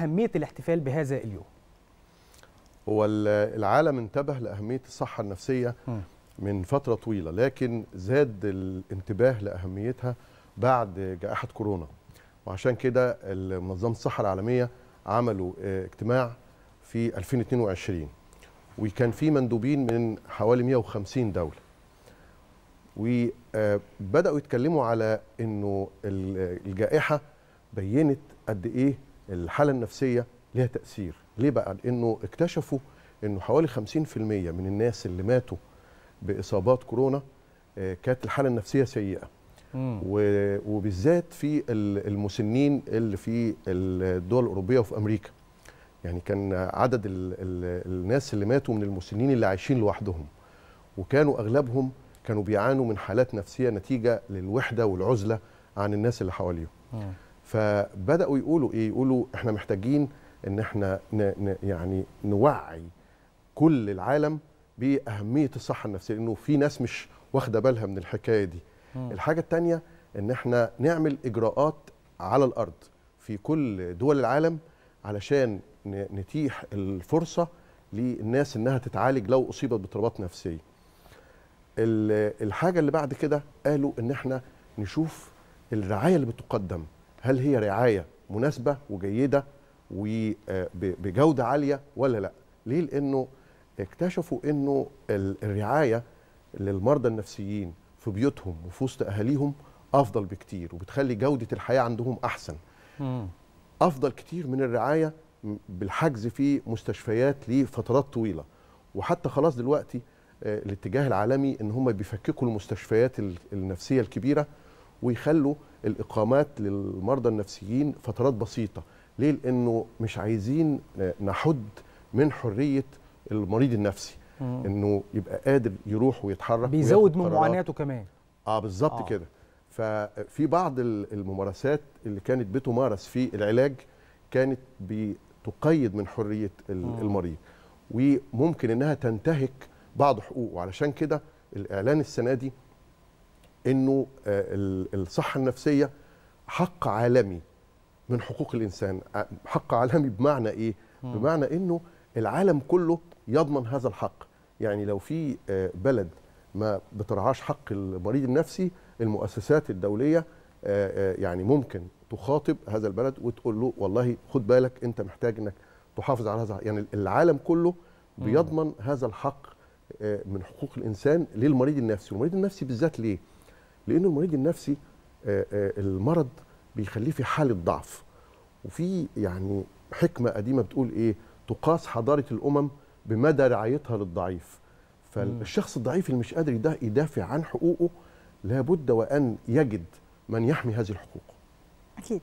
أهمية الاحتفال بهذا اليوم؟ هو العالم انتبه لأهمية الصحة النفسية من فترة طويلة لكن زاد الانتباه لأهميتها بعد جائحة كورونا وعشان كده منظمة الصحة العالمية عملوا آه، اجتماع في 2022 وكان في مندوبين من حوالي 150 دولة وبدأوا آه، يتكلموا على أنه الجائحة بينت قد إيه الحاله النفسيه ليها تاثير ليه بقى لانه اكتشفوا انه حوالي 50% من الناس اللي ماتوا باصابات كورونا آه، كانت الحاله النفسيه سيئه وبالذات في المسنين اللي في الدول الاوروبيه وفي امريكا يعني كان عدد الـ الـ الناس اللي ماتوا من المسنين اللي عايشين لوحدهم وكانوا اغلبهم كانوا بيعانوا من حالات نفسيه نتيجه للوحده والعزله عن الناس اللي حواليهم فبداوا يقولوا ايه يقولوا احنا محتاجين ان احنا ن يعني نوعي كل العالم باهميه الصحه النفسيه لانه في ناس مش واخده بالها من الحكايه دي م. الحاجه الثانيه ان احنا نعمل اجراءات على الارض في كل دول العالم علشان نتيح الفرصه للناس انها تتعالج لو اصيبت باضطرابات نفسيه الحاجه اللي بعد كده قالوا ان احنا نشوف الرعايه اللي بتقدم هل هي رعايه مناسبه وجيده وبجوده آه، عاليه ولا لا ليه لانه اكتشفوا انه الرعايه للمرضى النفسيين في بيوتهم وفي وسط اهاليهم افضل بكتير وبتخلي جوده الحياه عندهم احسن افضل كتير من الرعايه بالحجز في مستشفيات لفترات طويله وحتى خلاص دلوقتي آه، الاتجاه العالمي ان هم بيفككوا المستشفيات النفسيه الكبيره ويخلوا الاقامات للمرضى النفسيين فترات بسيطه ليه لانه مش عايزين نحد من حريه المريض النفسي مم. انه يبقى قادر يروح ويتحرك بيزود من معاناته كمان اه بالظبط آه. كده ففي بعض الممارسات اللي كانت بتمارس في العلاج كانت بتقيد من حريه المريض وممكن انها تنتهك بعض حقوقه علشان كده الاعلان السنه دي انه آه، الصحه النفسيه حق عالمي من حقوق الانسان آه، حق عالمي بمعنى ايه بمعنى انه العالم كله يضمن هذا الحق يعني لو في آه، بلد ما بترعاش حق المريض النفسي المؤسسات الدوليه يعني ممكن تخاطب هذا البلد وتقول له والله خد بالك انت محتاج انك تحافظ على هذا يعني العالم كله بيضمن هذا الحق من حقوق الانسان للمريض النفسي والمريض النفسي بالذات ليه لأن المريض النفسي آه، آه، المرض بيخليه في حالة ضعف وفي يعني حكمة قديمة بتقول إيه تقاس حضارة الأمم بمدى رعايتها للضعيف فالشخص الضعيف اللي مش قادر ده يدافع عن حقوقه لابد وأن يجد من يحمي هذه الحقوق أكيد